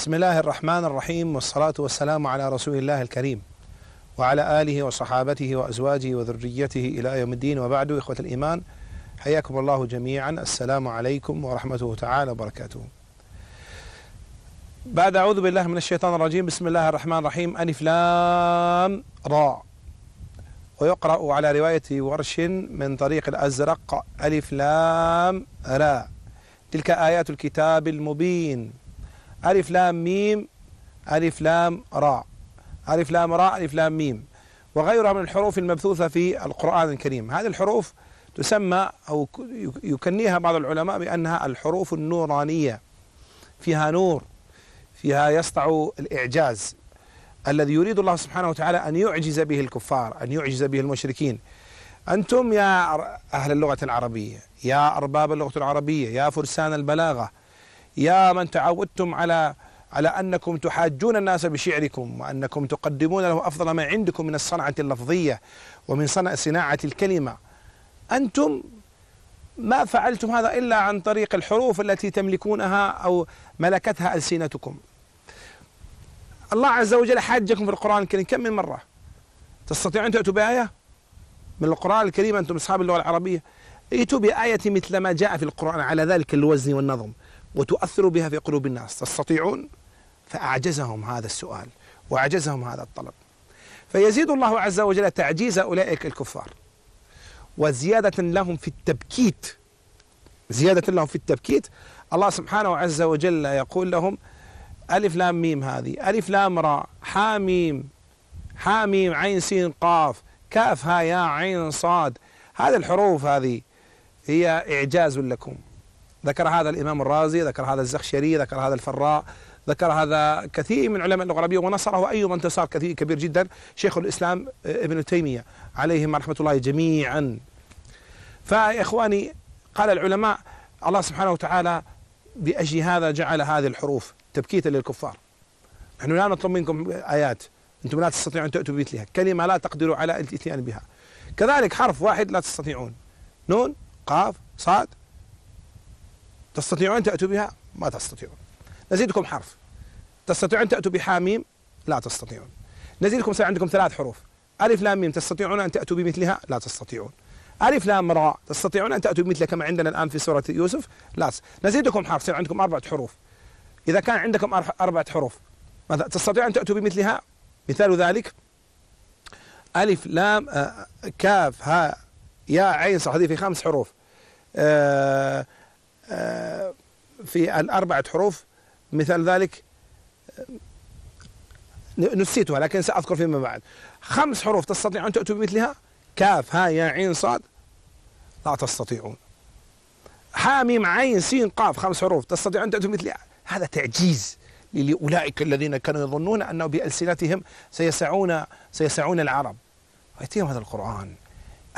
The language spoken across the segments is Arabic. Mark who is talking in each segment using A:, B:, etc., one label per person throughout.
A: بسم الله الرحمن الرحيم والصلاة والسلام على رسول الله الكريم وعلى آله وصحابته وأزواجه وذريته إلى يوم الدين وبعد إخوة الإيمان حياكم الله جميعا السلام عليكم ورحمة تعالى وبركاته بعد أعوذ بالله من الشيطان الرجيم بسم الله الرحمن الرحيم ألف لام را ويقرأ على رواية ورش من طريق الأزرق ألف لام را تلك آيات الكتاب المبين ألف لام ميم ألف لام راء ألف لام راء ألف لام ميم وغيرها من الحروف المبثوثة في القرآن الكريم هذه الحروف تسمى أو يكنيها بعض العلماء بأنها الحروف النورانية فيها نور فيها يسطع الإعجاز الذي يريد الله سبحانه وتعالى أن يعجز به الكفار أن يعجز به المشركين أنتم يا أهل اللغة العربية يا أرباب اللغة العربية يا فرسان البلاغة يا من تعودتم على على أنكم تحاجون الناس بشعركم وأنكم تقدمون له أفضل ما عندكم من الصنعة اللفظية ومن صنع صناعة الكلمة أنتم ما فعلتم هذا إلا عن طريق الحروف التي تملكونها أو ملكتها ألسنتكم الله عز وجل حاجكم في القرآن الكريم كم من مرة تستطيعون أن تأتوا بآية من القرآن الكريم أنتم أصحاب اللغة العربية ائتوا بآية مثل ما جاء في القرآن على ذلك الوزن والنظم وتؤثر بها في قلوب الناس تستطيعون فأعجزهم هذا السؤال وأعجزهم هذا الطلب فيزيد الله عز وجل تعجيز أولئك الكفار وزيادة لهم في التبكيت زيادة لهم في التبكيت الله سبحانه عز وجل يقول لهم ألف لام ميم هذه ألف لام راء حاميم حاميم عين سين قاف كاف ها يا عين صاد هذه الحروف هذه هي إعجاز لكم ذكر هذا الإمام الرازي ذكر هذا الزخشري ذكر هذا الفراء ذكر هذا كثير من علماء اللغة العربية ونصره أيضا انتصار كثير كبير جدا شيخ الإسلام آه، ابن تيمية عليهم رحمة الله جميعا فيا إخواني قال العلماء الله سبحانه وتعالى بأجل هذا جعل هذه الحروف تبكيتا للكفار نحن لا نطلب منكم آيات أنتم لا تستطيعون أن تأتوا بمثلها كلمة لا تقدروا على الاتيان بها كذلك حرف واحد لا تستطيعون نون قاف صاد تستطيعون أن تأتوا بها ما تستطيعون نزيدكم حرف تستطيعون أن تأتوا بحاميم لا تستطيعون نزيدكم صار عندكم ثلاث حروف ألف لام ميم تستطيعون أن تأتوا بمثلها لا تستطيعون ألف لام راء تستطيعون أن تأتوا بمثلها كما عندنا الآن في سورة يوسف لا نزيدكم حرف سيكون عندكم أربعة حروف إذا كان عندكم أربعة حروف ماذا تستطيع أن تأتوا بمثلها مثال ذلك ألف لام آه، آه، كاف ها يا عين صح هذه في خمس حروف آه آه، في الأربعة حروف مثال ذلك آه، نسيتها لكن سأذكر فيما بعد خمس حروف تستطيع أن تأتوا بمثلها كاف ها يا عين صاد لا تستطيعون حاميم عين سين قاف خمس حروف تستطيع أن تأتوا بمثلها هذا تعجيز لأولئك الذين كانوا يظنون أنه بألسنتهم سيسعون سيسعون العرب ويأتيهم هذا القرآن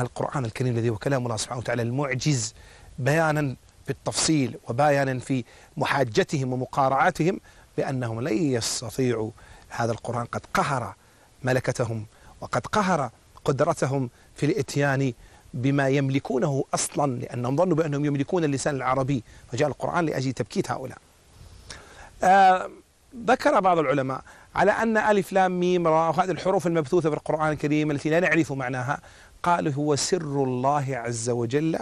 A: القرآن الكريم الذي هو كلام الله سبحانه وتعالى المعجز بيانا بالتفصيل وبيانا في محاجتهم ومقارعتهم بأنهم لن يستطيعوا هذا القرآن قد قهر ملكتهم وقد قهر قدرتهم في الاتيان بما يملكونه أصلا لأنهم ظنوا بأنهم يملكون اللسان العربي فجاء القرآن لأجل تبكيت هؤلاء آه ذكر بعض العلماء على أن ألف لام ميم راء وهذه الحروف المبثوثة في القرآن الكريم التي لا نعرف معناها قالوا هو سر الله عز وجل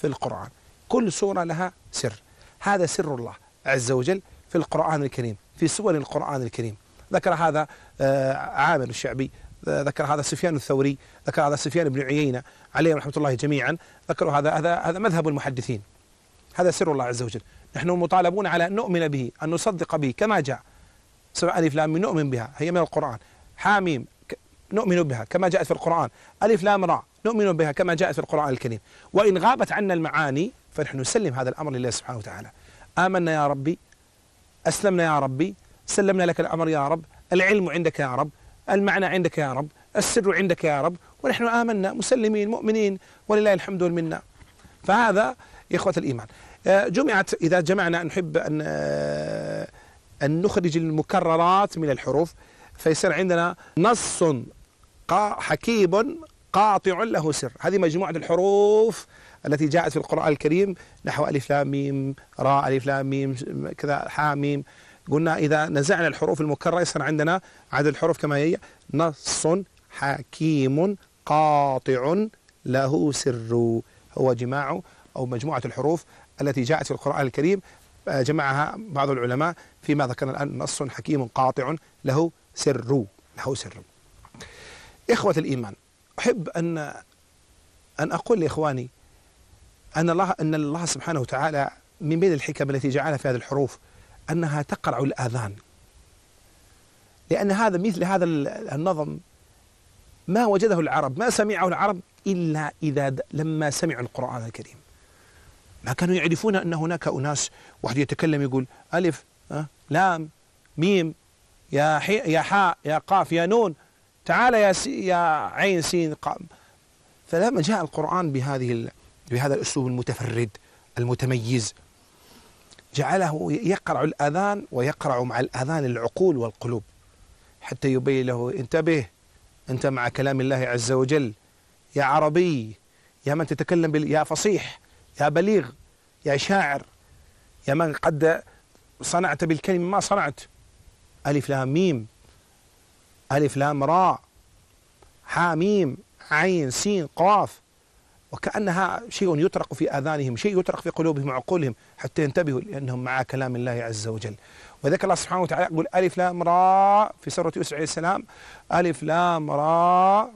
A: في القرآن كل سورة لها سر هذا سر الله عز وجل في القرآن الكريم في سور القرآن الكريم ذكر هذا آه، عامر الشعبي آه، ذكر هذا سفيان الثوري ذكر هذا سفيان بن عيينة عليهم رحمة الله جميعا ذكروا هذا هذا هذا مذهب المحدثين هذا سر الله عز وجل نحن مطالبون على أن نؤمن به أن نصدق به كما جاء سبع ألف لام نؤمن بها هي من القرآن حاميم نؤمن بها كما جاءت في القرآن ألف لام راء نؤمن بها كما جاءت في القرآن الكريم وإن غابت عنا المعاني فنحن نسلم هذا الأمر لله سبحانه وتعالى آمنا يا ربي أسلمنا يا ربي سلمنا لك الأمر يا رب العلم عندك يا رب المعنى عندك يا رب السر عندك يا رب ونحن آمنا مسلمين مؤمنين ولله الحمد والمنة فهذا يا إخوة الإيمان آه، جمعت إذا جمعنا نحب أن آه، أن نخرج المكررات من الحروف فيصير عندنا نص حكيم قاطع له سر هذه مجموعة الحروف التي جاءت في القرآن الكريم نحو ألف لام ميم راء ألف لام ميم كذا حا ميم قلنا إذا نزعنا الحروف المكررة يصير عندنا عدد الحروف كما هي نص حكيم قاطع له سر هو جماع أو مجموعة الحروف التي جاءت في القرآن الكريم آه، جمعها بعض العلماء فيما ذكرنا الآن نص حكيم قاطع له سر له سر إخوة الإيمان أحب أن أن أقول لإخواني أن الله أن الله سبحانه وتعالى من بين الحكم التي جعلها في هذه الحروف أنها تقرع الآذان لأن هذا مثل هذا النظم ما وجده العرب ما سمعه العرب إلا إذا لما سمعوا القرآن الكريم ما كانوا يعرفون أن هناك أناس واحد يتكلم يقول ألف لام ميم يا حي يا حاء يا قاف يا نون تعال يا سي يا عين سين قام فلما جاء القرآن بهذه بهذا الأسلوب المتفرد المتميز جعله يقرع الأذان ويقرع مع الأذان العقول والقلوب حتى يبين له انتبه أنت مع كلام الله عز وجل يا عربي يا من تتكلم بال... يا فصيح يا بليغ يا شاعر يا من قد صنعت بالكلمة ما صنعت ألف لام ميم ألف لام راء حاميم عين سين قاف وكأنها شيء يطرق في آذانهم شيء يطرق في قلوبهم وعقولهم حتى ينتبهوا لأنهم مع كلام الله عز وجل وذكر الله سبحانه وتعالى يقول ألف لام راء في سورة يوسف عليه السلام ألف لام راء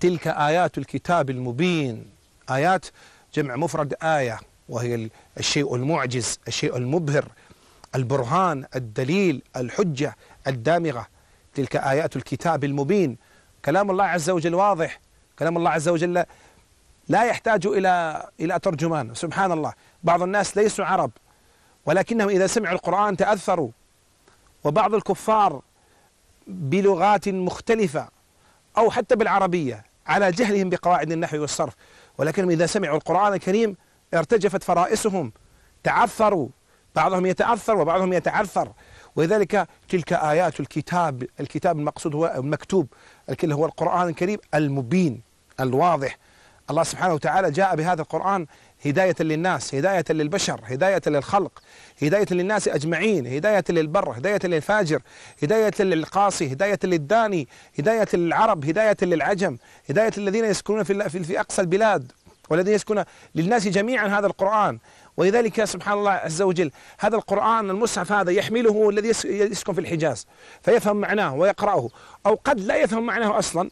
A: تلك آيات الكتاب المبين آيات جمع مفرد آية وهي الشيء المعجز الشيء المبهر البرهان الدليل الحجة الدامغة تلك آيات الكتاب المبين كلام الله عز وجل واضح كلام الله عز وجل لا يحتاج إلى إلى ترجمان سبحان الله بعض الناس ليسوا عرب ولكنهم إذا سمعوا القرآن تأثروا وبعض الكفار بلغات مختلفة أو حتى بالعربية على جهلهم بقواعد النحو والصرف ولكنهم إذا سمعوا القرآن الكريم ارتجفت فرائسهم تعثروا بعضهم يتأثر وبعضهم يتعثر ولذلك تلك آيات الكتاب الكتاب المقصود هو المكتوب الكل هو القرآن الكريم المبين الواضح الله سبحانه وتعالى جاء بهذا القرآن هداية للناس هداية للبشر هداية للخلق هداية للناس أجمعين هداية للبر هداية للفاجر هداية للقاصي هداية للداني هداية للعرب هداية للعجم هداية للذين يسكنون في أقصى البلاد والذي يسكن للناس جميعا هذا القرآن ولذلك سبحان الله عز وجل هذا القرآن المصحف هذا يحمله الذي يسكن في الحجاز فيفهم معناه ويقرأه أو قد لا يفهم معناه أصلا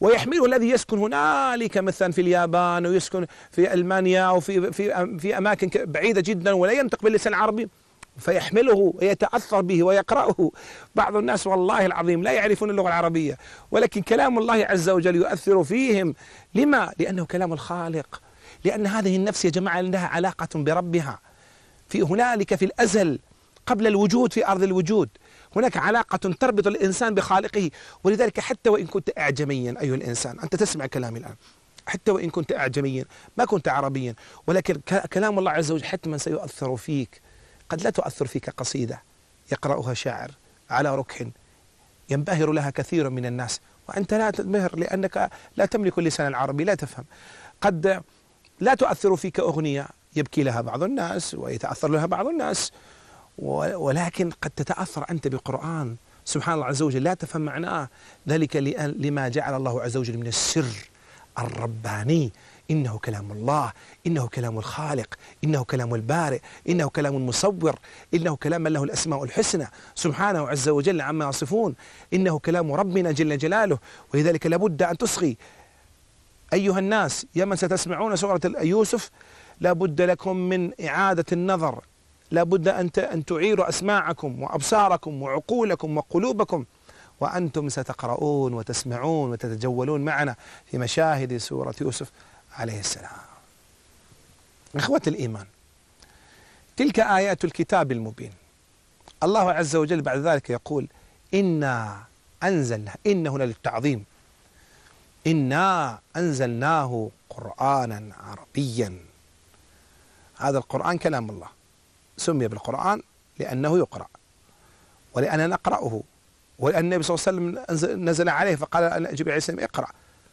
A: ويحمله الذي يسكن هنالك مثلا في اليابان ويسكن في المانيا وفي في في اماكن بعيده جدا ولا ينطق باللسان العربي فيحمله ويتأثر به ويقرأه بعض الناس والله العظيم لا يعرفون اللغة العربية ولكن كلام الله عز وجل يؤثر فيهم لما؟ لأنه كلام الخالق لأن هذه النفس يا جماعة لها علاقة بربها في هنالك في الأزل قبل الوجود في أرض الوجود هناك علاقة تربط الإنسان بخالقه ولذلك حتى وإن كنت أعجميا أيها الإنسان أنت تسمع كلامي الآن حتى وإن كنت أعجميا ما كنت عربيا ولكن كلام الله عز وجل حتما سيؤثر فيك قد لا تؤثر فيك قصيدة يقرأها شاعر على ركح ينبهر لها كثير من الناس وأنت لا تنبهر لأنك لا تملك اللسان العربي لا تفهم قد لا تؤثر فيك أغنية يبكي لها بعض الناس ويتأثر لها بعض الناس ولكن قد تتأثر أنت بقرآن سبحان الله عز وجل لا تفهم معناه ذلك لما جعل الله عز وجل من السر الرباني إنه كلام الله إنه كلام الخالق إنه كلام البارئ إنه كلام المصور إنه كلام من له الأسماء الحسنى سبحانه عز وجل عما يصفون إنه كلام ربنا جل جلاله ولذلك لابد أن تصغي أيها الناس يا من ستسمعون سورة يوسف لابد لكم من إعادة النظر لابد أن أن تعيروا أسماعكم وأبصاركم وعقولكم وقلوبكم وأنتم ستقرؤون وتسمعون وتتجولون معنا في مشاهد سورة يوسف عليه السلام إخوة الإيمان تلك آيات الكتاب المبين الله عز وجل بعد ذلك يقول إنا أنزلنا هنا للتعظيم إنا أنزلناه قرآنا عربيا هذا القرآن كلام الله سمي بالقرآن لأنه يقرأ ولأننا نقرأه ولأن النبي صلى الله عليه وسلم نزل عليه فقال جبريل عليه السلام اقرأ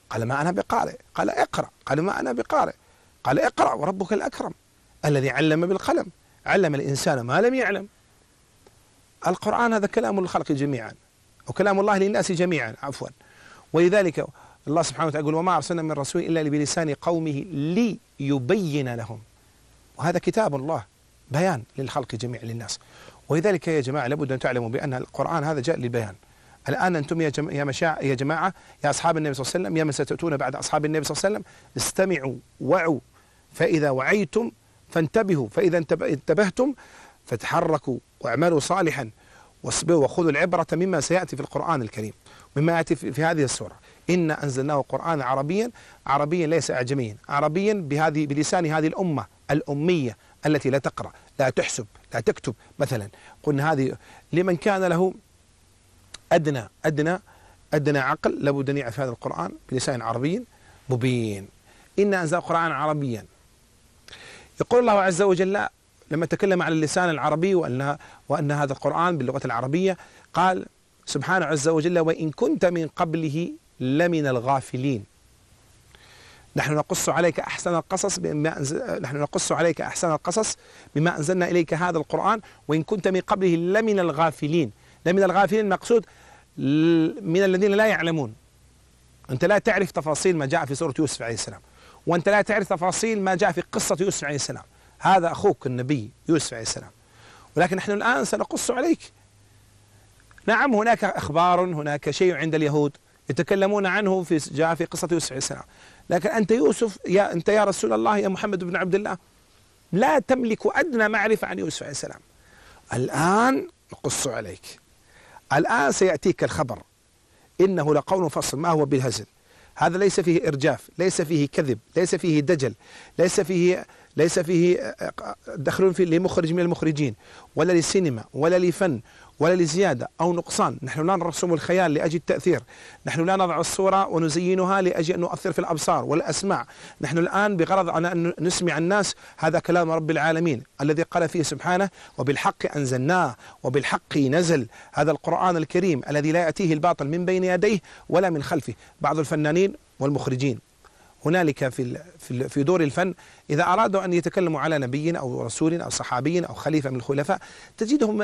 A: قال ما أنا بقارئ قال اقرأ قال ما أنا بقارئ قال اقرأ وربك الأكرم الذي علم بالقلم علم الإنسان ما لم يعلم القرآن هذا كلام الخلق جميعا وكلام الله للناس جميعا عفوا ولذلك الله سبحانه وتعالى يقول وما أرسلنا من رسول إلا بلسان قومه ليبين لهم وهذا كتاب الله بيان للخلق جميع للناس ولذلك يا جماعة لابد أن تعلموا بأن القرآن هذا جاء للبيان الآن أنتم يا يا, مشاع يا جماعة يا أصحاب النبي صلى الله عليه وسلم يا من ستأتون بعد أصحاب النبي صلى الله عليه وسلم استمعوا وعوا فإذا وعيتم فانتبهوا فإذا انتبهتم فتحركوا واعملوا صالحا واصبروا وخذوا العبرة مما سيأتي في القرآن الكريم مما يأتي في هذه السورة إنا أنزلناه قرآنا عربيا عربيا ليس أعجميا عربيا بهذه بلسان هذه الأمة الأمية التي لا تقرأ لا تحسب لا تكتب مثلا قلنا هذه لمن كان له أدنى أدنى أدنى عقل لابد أن يعرف هذا القرآن بلسان عربي مبين إنا أنزل القرآن عربيا يقول الله عز وجل لما تكلم عن اللسان العربي وأن, وأن هذا القرآن باللغة العربية قال سبحانه عز وجل وإن كنت من قبله لمن الغافلين نحن نقص عليك أحسن القصص بما أنزل نحن نقص عليك أحسن القصص بما أنزلنا إليك هذا القرآن وإن كنت من قبله لمن الغافلين لا من الغافلين المقصود من الذين لا يعلمون أنت لا تعرف تفاصيل ما جاء في سورة يوسف عليه السلام وأنت لا تعرف تفاصيل ما جاء في قصة يوسف عليه السلام هذا أخوك النبي يوسف عليه السلام ولكن نحن الآن سنقص عليك نعم هناك أخبار هناك شيء عند اليهود يتكلمون عنه في جاء في قصة يوسف عليه السلام لكن أنت يوسف يا أنت يا رسول الله يا محمد بن عبد الله لا تملك أدنى معرفة عن يوسف عليه السلام الآن نقص عليك الآن سيأتيك الخبر إنه لقول فصل ما هو بالهزل هذا ليس فيه إرجاف ليس فيه كذب ليس فيه دجل ليس فيه ليس فيه آه، آه، دخل في لمخرج من المخرجين ولا للسينما ولا لفن ولا لزيادة أو نقصان نحن لا نرسم الخيال لأجل التأثير نحن لا نضع الصورة ونزينها لأجل أن نؤثر في الأبصار والأسماع نحن الآن بغرض أن نسمع الناس هذا كلام رب العالمين الذي قال فيه سبحانه وبالحق أنزلناه وبالحق نزل هذا القرآن الكريم الذي لا يأتيه الباطل من بين يديه ولا من خلفه بعض الفنانين والمخرجين هنالك في في دور الفن إذا أرادوا أن يتكلموا على نبي أو رسول أو صحابي أو خليفة من الخلفاء تجدهم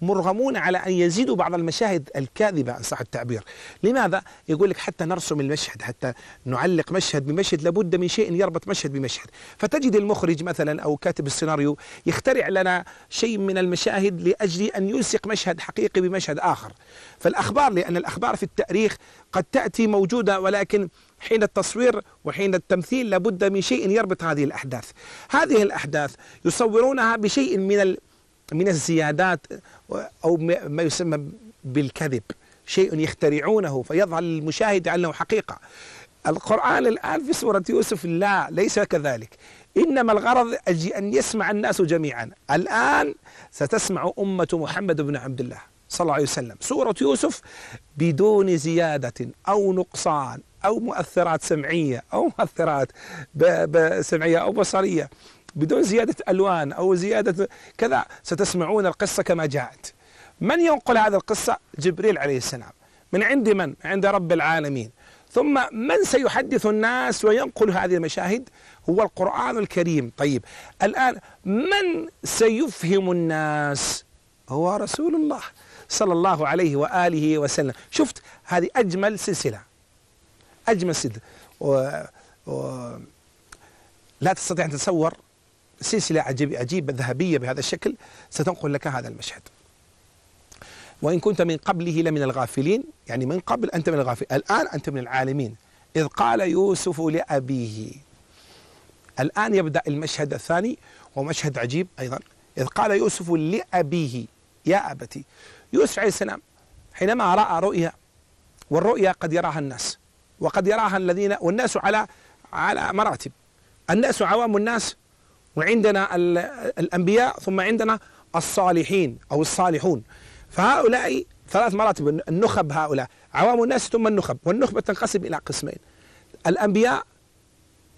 A: مرغمون على أن يزيدوا بعض المشاهد الكاذبة أن صح التعبير لماذا؟ يقول لك حتى نرسم المشهد حتى نعلق مشهد بمشهد لابد من شيء يربط مشهد بمشهد فتجد المخرج مثلا أو كاتب السيناريو يخترع لنا شيء من المشاهد لأجل أن يلصق مشهد حقيقي بمشهد آخر فالأخبار لأن الأخبار في التاريخ قد تأتي موجودة ولكن حين التصوير وحين التمثيل لابد من شيء يربط هذه الأحداث هذه الأحداث يصورونها بشيء من من الزيادات أو ما يسمى بالكذب شيء يخترعونه فيظهر للمشاهد أنه حقيقة القرآن الآن في سورة يوسف لا ليس كذلك إنما الغرض أن يسمع الناس جميعا الآن ستسمع أمة محمد بن عبد الله صلى الله عليه وسلم سورة يوسف بدون زيادة أو نقصان أو مؤثرات سمعية أو مؤثرات سمعية أو بصرية بدون زيادة ألوان أو زيادة كذا ستسمعون القصة كما جاءت من ينقل هذه القصة جبريل عليه السلام من عند من عند رب العالمين ثم من سيحدث الناس وينقل هذه المشاهد هو القرآن الكريم طيب الآن من سيفهم الناس هو رسول الله صلى الله عليه وآله وسلم شفت هذه أجمل سلسلة أجمل سلسلة و... و... لا تستطيع أن تتصور سلسلة عجيبة, عجيبة ذهبية بهذا الشكل ستنقل لك هذا المشهد وإن كنت من قبله لمن الغافلين يعني من قبل أنت من الغافلين الآن أنت من العالمين إذ قال يوسف لأبيه الآن يبدأ المشهد الثاني ومشهد عجيب أيضا إذ قال يوسف لأبيه يا أبتي يوسف عليه السلام حينما رأى رؤيا والرؤيا قد يراها الناس وقد يراها الذين والناس على على مراتب الناس عوام الناس وعندنا الأنبياء ثم عندنا الصالحين أو الصالحون فهؤلاء ثلاث مراتب النخب هؤلاء عوام الناس ثم النخب والنخبة تنقسم إلى قسمين الأنبياء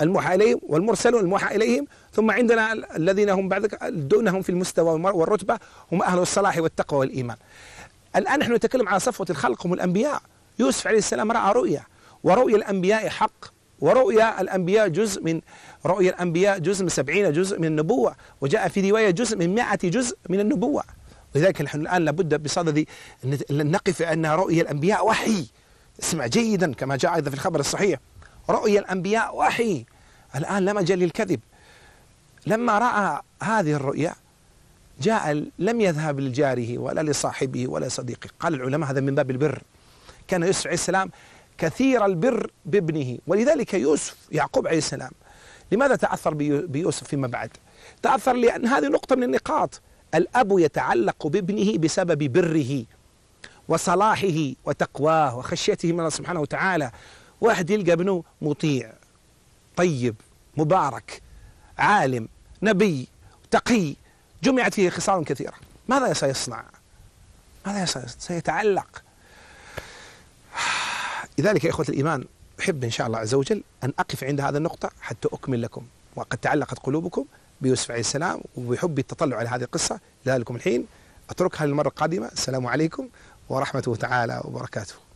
A: الموحى إليهم والمرسلون الموحى إليهم ثم عندنا الذين هم بعد دونهم في المستوى والرتبة هم أهل الصلاح والتقوى والإيمان الآن نحن نتكلم على صفوة الخلق هم الأنبياء يوسف عليه السلام رأى رؤيا ورؤيا الأنبياء حق ورؤيا الأنبياء جزء من رؤيا الأنبياء جزء من سبعين جزء من النبوة وجاء في رواية جزء من مائة جزء من النبوة لذلك نحن الآن لابد بصدد أن نقف أن رؤيا الأنبياء وحي اسمع جيدا كما جاء أيضا في الخبر الصحيح رؤيا الأنبياء وحي الآن لا مجال للكذب لما رأى هذه الرؤيا جاء لم يذهب لجاره ولا لصاحبه ولا صديقه قال العلماء هذا من باب البر كان يوسف عليه السلام كثير البر بابنه ولذلك يوسف يعقوب عليه السلام لماذا تأثر بيوسف فيما بعد تأثر لأن هذه نقطة من النقاط الأب يتعلق بابنه بسبب بره وصلاحه وتقواه وخشيته من الله سبحانه وتعالى واحد يلقى ابنه مطيع طيب مبارك عالم نبي تقي جمعت فيه خصال كثيرة ماذا سيصنع ماذا سيتعلق لذلك يا إخوة الإيمان أحب إن شاء الله عز وجل أن أقف عند هذه النقطة حتى أكمل لكم وقد تعلقت قلوبكم بيوسف عليه السلام وبحب التطلع على هذه القصة لذلك الحين أتركها للمرة القادمة السلام عليكم الله تعالى وبركاته